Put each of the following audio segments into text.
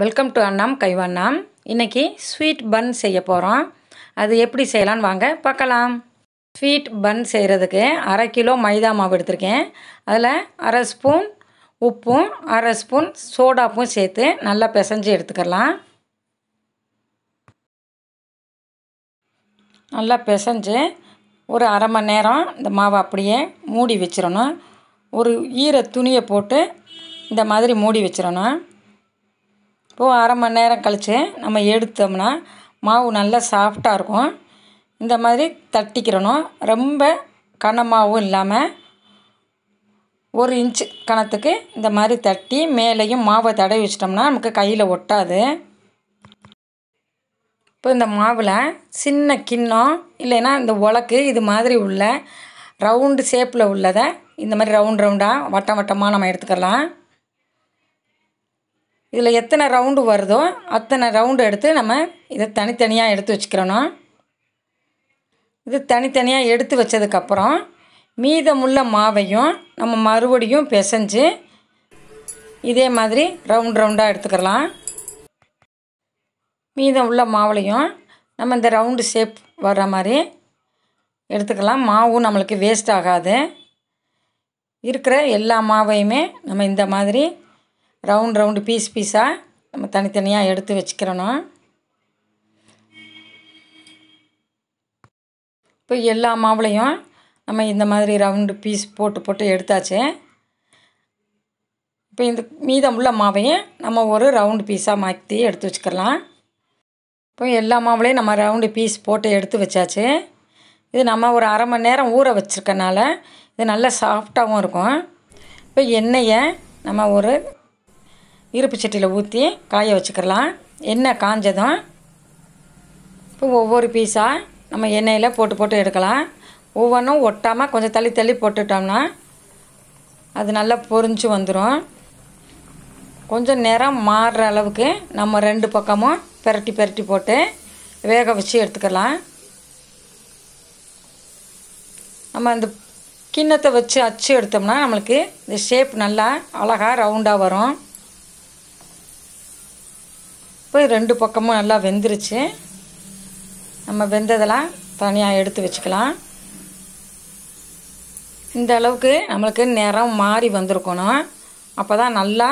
welcome to அண்ணாம் கைவண்ணாம் இன்றைக்கி sweet பன் செய்ய போகிறோம் அது எப்படி செய்யலான்னு வாங்க பார்க்கலாம் ஸ்வீட் பன் செய்கிறதுக்கு அரை கிலோ மைதா மாவு எடுத்திருக்கேன் அதில் அரை ஸ்பூன் உப்பும் அரை ஸ்பூன் சோடாப்பும் சேர்த்து நல்லா பிசைஞ்சு எடுத்துக்கலாம் நல்லா பிசைஞ்சு ஒரு அரை மணி நேரம் இந்த மாவை அப்படியே மூடி வச்சிடணும் ஒரு ஈர துணியை போட்டு இந்த மாதிரி மூடி வச்சிடணும் இப்போது அரை மணி நேரம் கழித்து நம்ம எடுத்தோம்னா மாவு நல்லா சாஃப்டாக இருக்கும் இந்த மாதிரி தட்டிக்கிறணும் ரொம்ப கனமாகவும் இல்லாமல் ஒரு இன்ச்சு கணத்துக்கு இந்த மாதிரி தட்டி மேலேயும் மாவை தடவி வச்சிட்டோம்னா நமக்கு கையில் ஒட்டாது இப்போ இந்த மாவில் சின்ன கிண்ணம் இல்லைன்னா இந்த உலக்கு இது மாதிரி உள்ள ரவுண்டு ஷேப்பில் உள்ளதை இந்த மாதிரி ரவுண்ட் ரவுண்டாக வட்டம் வட்டமாக நம்ம எடுத்துக்கலாம் இதில் எத்தனை ரவுண்டு வருதோ அத்தனை ரவுண்டு எடுத்து நம்ம இதை தனித்தனியாக எடுத்து வச்சுக்கிறணும் இது தனித்தனியாக எடுத்து வச்சதுக்கப்புறம் மீதமுள்ள மாவையும் நம்ம மறுபடியும் பிசைஞ்சு இதே மாதிரி ரவுண்ட் ரவுண்டாக எடுத்துக்கலாம் மீதம் உள்ள மாவுலையும் நம்ம இந்த ரவுண்டு ஷேப் வர்ற மாதிரி எடுத்துக்கலாம் மாவும் நம்மளுக்கு வேஸ்ட் ஆகாது இருக்கிற எல்லா மாவையுமே நம்ம இந்த மாதிரி ரவுண்ட் ரவுண்டு பீஸ் பீஸாக நம்ம தனித்தனியாக எடுத்து வச்சுக்கிறணும் இப்போ எல்லா மாவுளையும் நம்ம இந்த மாதிரி ரவுண்டு பீஸ் போட்டு போட்டு எடுத்தாச்சு இப்போ இந்த மீதம் உள்ள மாவையும் நம்ம ஒரு ரவுண்டு பீஸாக மாற்றி எடுத்து வச்சுக்கலாம் இப்போ எல்லா மாவுளையும் நம்ம ரவுண்டு பீஸ் போட்டு எடுத்து வச்சாச்சு இது நம்ம ஒரு அரை மணி நேரம் ஊற வச்சுருக்கனால இது நல்லா சாஃப்டாகவும் இருக்கும் இப்போ எண்ணெயை நம்ம ஒரு இருப்பு சட்டியில் ஊற்றி காய வச்சுக்கலாம் எண்ணெய் காஞ்சதும் இப்போ ஒவ்வொரு பீஸாக நம்ம எண்ணெயில் போட்டு போட்டு எடுக்கலாம் ஒவ்வொன்றும் ஒட்டாமல் கொஞ்சம் தள்ளி தள்ளி போட்டுட்டோம்னா அது நல்லா பொறிஞ்சு வந்துடும் கொஞ்சம் நேரம் மாறுற அளவுக்கு நம்ம ரெண்டு பக்கமும் பெரட்டி பெரட்டி போட்டு வேக வச்சு எடுத்துக்கலாம் நம்ம அந்த கிண்ணத்தை வச்சு அச்சு எடுத்தோம்னா நம்மளுக்கு இந்த ஷேப் நல்லா அழகாக ரவுண்டாக வரும் இப்போ ரெண்டு பக்கமும் நல்லா வெந்துருச்சு நம்ம வெந்ததெல்லாம் தனியாக எடுத்து வச்சுக்கலாம் இந்த அளவுக்கு நம்மளுக்கு நிறம் மாறி வந்திருக்கணும் அப்போ தான் நல்லா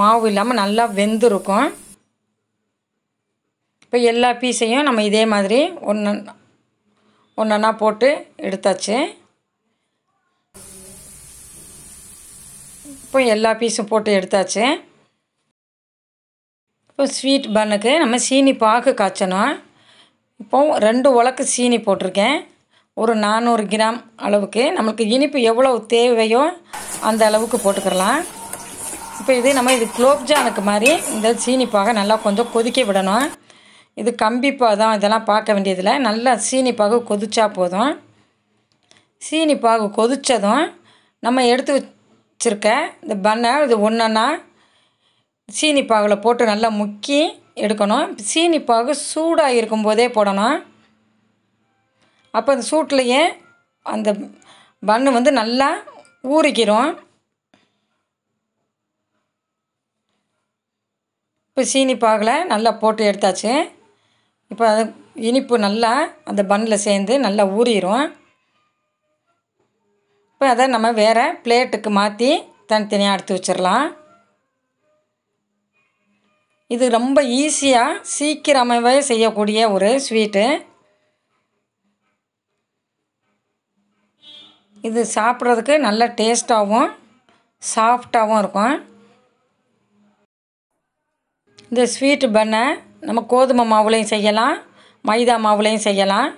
மாவு இல்லாமல் நல்லா வெந்திருக்கும் இப்போ எல்லா பீஸையும் நம்ம இதே மாதிரி ஒன்று ஒன்றா போட்டு எடுத்தாச்சு இப்போ எல்லா பீஸும் போட்டு எடுத்தாச்சு இப்போ ஸ்வீட் பண்ணுக்கு நம்ம சீனி பாகு காய்ச்சணும் இப்போது ரெண்டு உலக்கு சீனி போட்டிருக்கேன் ஒரு நானூறு கிராம் அளவுக்கு நம்மளுக்கு இனிப்பு எவ்வளோ தேவையோ அந்த அளவுக்கு போட்டுக்கிறலாம் இப்போ இது நம்ம இது குலோப்ஜானுக்கு மாதிரி இந்த சீனி பாகை நல்லா கொஞ்சம் கொதிக்க விடணும் இது கம்பி தான் இதெல்லாம் பார்க்க வேண்டியதில் நல்லா சீனி பாகு கொதிச்சா போதும் சீனி பாகு கொதித்ததும் நம்ம எடுத்து வச்சுருக்க இந்த பண்ணை இது ஒன்றுன்னா சீனி பாகில் போட்டு நல்லா முக்கி எடுக்கணும் சீனி பாகு சூடாக இருக்கும்போதே போடணும் அப்போ அந்த சூட்லேயே அந்த பண்ணு வந்து நல்லா ஊறிக்கிறோம் இப்போ சீனி பாகில் நல்லா போட்டு எடுத்தாச்சு இப்போ அது இனிப்பு நல்லா அந்த பன்னில் சேர்ந்து நல்லா ஊறிடும் இப்போ அதை நம்ம வேறு பிளேட்டுக்கு மாற்றி தனித்தனியாக எடுத்து வச்சிடலாம் இது ரொம்ப ஈஸியாக சீக்கிரமாகவே செய்யக்கூடிய ஒரு ஸ்வீட்டு இது சாப்பிட்றதுக்கு நல்ல டேஸ்ட்டாகவும் சாஃப்டாகவும் இருக்கும் இந்த ஸ்வீட் பண்ணை நம்ம கோதுமை மாவுலையும் செய்யலாம் மைதா மாவுலையும் செய்யலாம்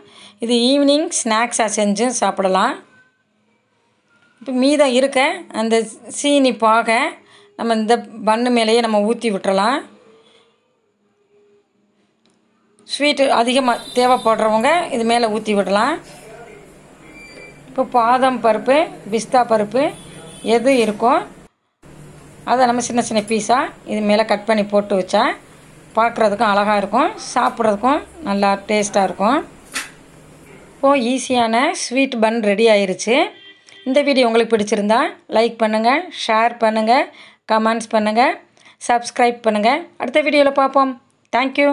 இது ஈவினிங் ஸ்நாக்ஸாக செஞ்சு சாப்பிடலாம் இப்போ மீதம் இருக்க அந்த சீனி பாக நம்ம இந்த பண்ணு மேலேயே நம்ம ஊற்றி விட்டுறலாம் ஸ்வீட்டு அதிகமாக தேவைப்படுறவங்க இது மேலே ஊற்றி விடலாம் இப்போ பாதம் பருப்பு பிஸ்தா பருப்பு எது இருக்கோ அதை நம்ம சின்ன சின்ன பீஸாக இது மேலே கட் பண்ணி போட்டு வச்சா பார்க்குறதுக்கும் அழகாக இருக்கும் சாப்பிட்றதுக்கும் நல்லா டேஸ்ட்டாக இருக்கும் இப்போது ஈஸியான ஸ்வீட் பன் ரெடி ஆயிருச்சு இந்த வீடியோ உங்களுக்கு பிடிச்சிருந்தா லைக் பண்ணுங்கள் ஷேர் பண்ணுங்கள் கமெண்ட்ஸ் பண்ணுங்கள் சப்ஸ்கிரைப் பண்ணுங்கள் அடுத்த வீடியோவில் பார்ப்போம் தேங்க்யூ